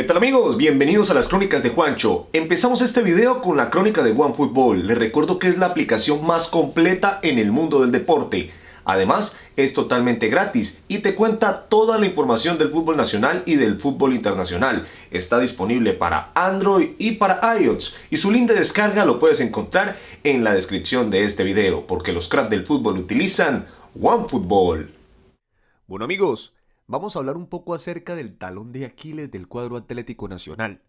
¿Qué tal amigos? Bienvenidos a las crónicas de Juancho. Empezamos este video con la crónica de OneFootball. Les recuerdo que es la aplicación más completa en el mundo del deporte. Además, es totalmente gratis y te cuenta toda la información del fútbol nacional y del fútbol internacional. Está disponible para Android y para iOS y su link de descarga lo puedes encontrar en la descripción de este video porque los cracks del fútbol utilizan OneFootball. Bueno amigos, vamos a hablar un poco acerca del talón de Aquiles del cuadro Atlético Nacional.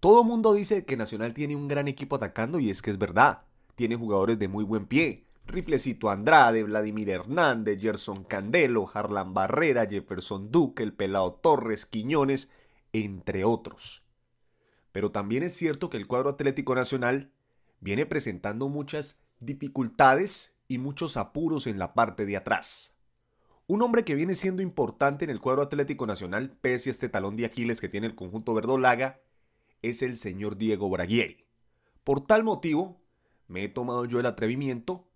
Todo mundo dice que Nacional tiene un gran equipo atacando y es que es verdad. Tiene jugadores de muy buen pie. Riflecito Andrade, Vladimir Hernández, Gerson Candelo, Harlan Barrera, Jefferson Duque, el Pelado Torres, Quiñones, entre otros. Pero también es cierto que el cuadro Atlético Nacional viene presentando muchas dificultades y muchos apuros en la parte de atrás. Un hombre que viene siendo importante en el cuadro Atlético Nacional, pese a este talón de Aquiles que tiene el conjunto verdolaga, es el señor Diego Braguieri. Por tal motivo, me he tomado yo el atrevimiento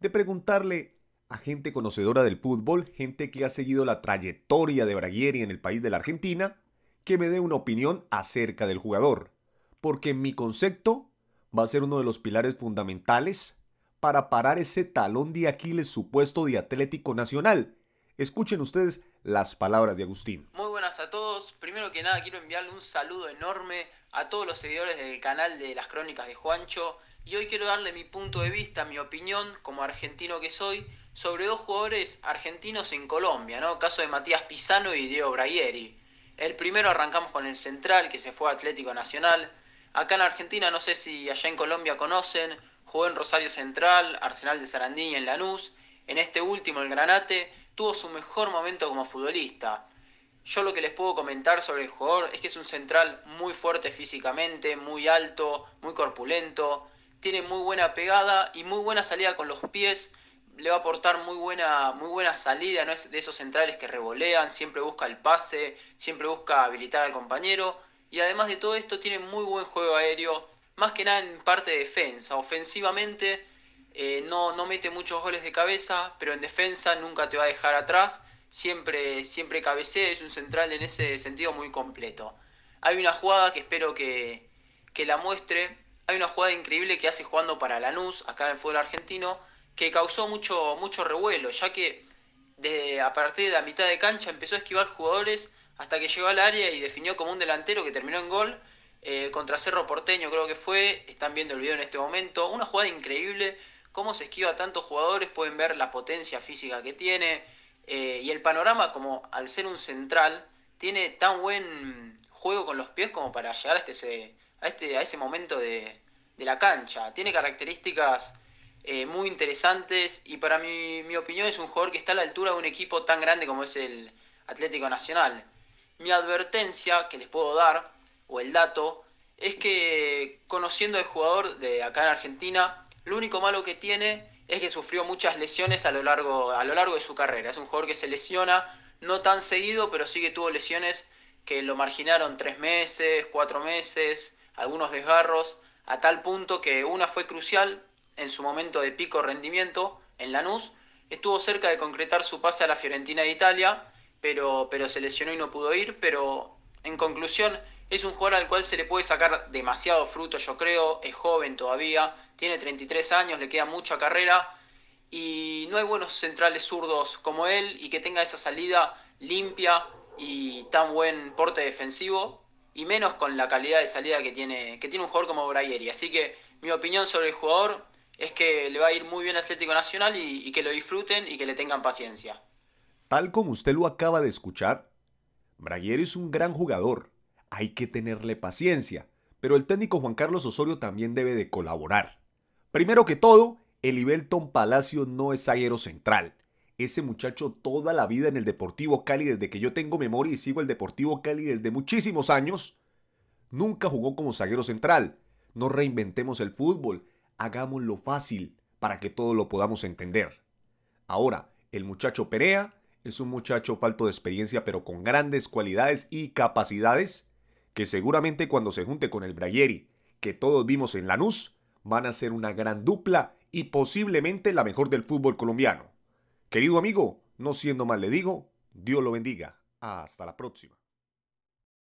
de preguntarle a gente conocedora del fútbol, gente que ha seguido la trayectoria de Braguieri en el país de la Argentina, que me dé una opinión acerca del jugador, porque mi concepto va a ser uno de los pilares fundamentales para parar ese talón de Aquiles supuesto de Atlético Nacional, Escuchen ustedes las palabras de Agustín. Muy buenas a todos. Primero que nada quiero enviarle un saludo enorme a todos los seguidores del canal de las crónicas de Juancho y hoy quiero darle mi punto de vista, mi opinión como argentino que soy sobre dos jugadores argentinos en Colombia, ¿no? Caso de Matías Pisano y Diego Braieri. El primero arrancamos con el central que se fue a Atlético Nacional. Acá en Argentina, no sé si allá en Colombia conocen, jugó en Rosario Central, Arsenal de Sarandí y en Lanús. En este último, el Granate, tuvo su mejor momento como futbolista. Yo lo que les puedo comentar sobre el jugador es que es un central muy fuerte físicamente, muy alto, muy corpulento, tiene muy buena pegada y muy buena salida con los pies, le va a aportar muy buena, muy buena salida, no es de esos centrales que revolean, siempre busca el pase, siempre busca habilitar al compañero y además de todo esto tiene muy buen juego aéreo, más que nada en parte de defensa, ofensivamente eh, no, mete muchos goles de cabeza, pero en defensa nunca te va a dejar atrás, siempre, siempre cabecea, es un central en ese sentido muy completo. Hay una jugada que espero que, la muestre, hay una jugada increíble que hace jugando para Lanús, acá en el fútbol argentino, que causó mucho, mucho revuelo, ya que a partir de la mitad de cancha empezó a esquivar jugadores hasta que llegó al área y definió como un delantero que terminó en gol eh, contra Cerro Porteño creo que fue, están viendo el video en este momento, una jugada increíble cómo se esquiva a tantos jugadores, pueden ver la potencia física que tiene eh, y el panorama como al ser un central tiene tan buen juego con los pies como para llegar a este, a este, a ese momento de, la cancha. Tiene características eh, muy interesantes y para mi, mi opinión es un jugador que está a la altura de un equipo tan grande como es el Atlético Nacional. Mi advertencia que les puedo dar, o el dato, es que conociendo al jugador de acá en Argentina, lo único malo que tiene es que sufrió muchas lesiones a lo largo, a lo largo de su carrera. Es un jugador que se lesiona no tan seguido, pero sí que tuvo lesiones que lo marginaron tres meses, cuatro meses, algunos desgarros, a tal punto que una fue crucial en su momento de pico rendimiento en Lanús. Estuvo cerca de concretar su pase a la Fiorentina de Italia, pero, pero se lesionó y no pudo ir. Pero en conclusión, es un jugador al cual se le puede sacar demasiado fruto, yo creo. Es joven todavía, tiene 33 años, le queda mucha carrera. Y no hay buenos centrales zurdos como él y que tenga esa salida limpia y tan buen porte defensivo. Y menos con la calidad de salida que tiene, que tiene un jugador como Bragueri. Así que mi opinión sobre el jugador es que le va a ir muy bien Atlético Nacional y, que lo disfruten y que le tengan paciencia. Tal como usted lo acaba de escuchar, Bragueri es un gran jugador hay que tenerle paciencia, pero el técnico Juan Carlos Osorio también debe de colaborar. Primero que todo, el Ibelton Palacio no es zaguero central. Ese muchacho toda la vida en el Deportivo Cali, desde que yo tengo memoria y sigo el Deportivo Cali desde muchísimos años, nunca jugó como zaguero central. No reinventemos el fútbol, hagámoslo fácil para que todo lo podamos entender. Ahora, el muchacho Perea es un muchacho falto de experiencia pero con grandes cualidades y capacidades que seguramente cuando se junte con el Brayeri, que todos vimos en Lanús, van a ser una gran dupla y posiblemente la mejor del fútbol colombiano. Querido amigo, no siendo mal le digo, Dios lo bendiga. Hasta la próxima.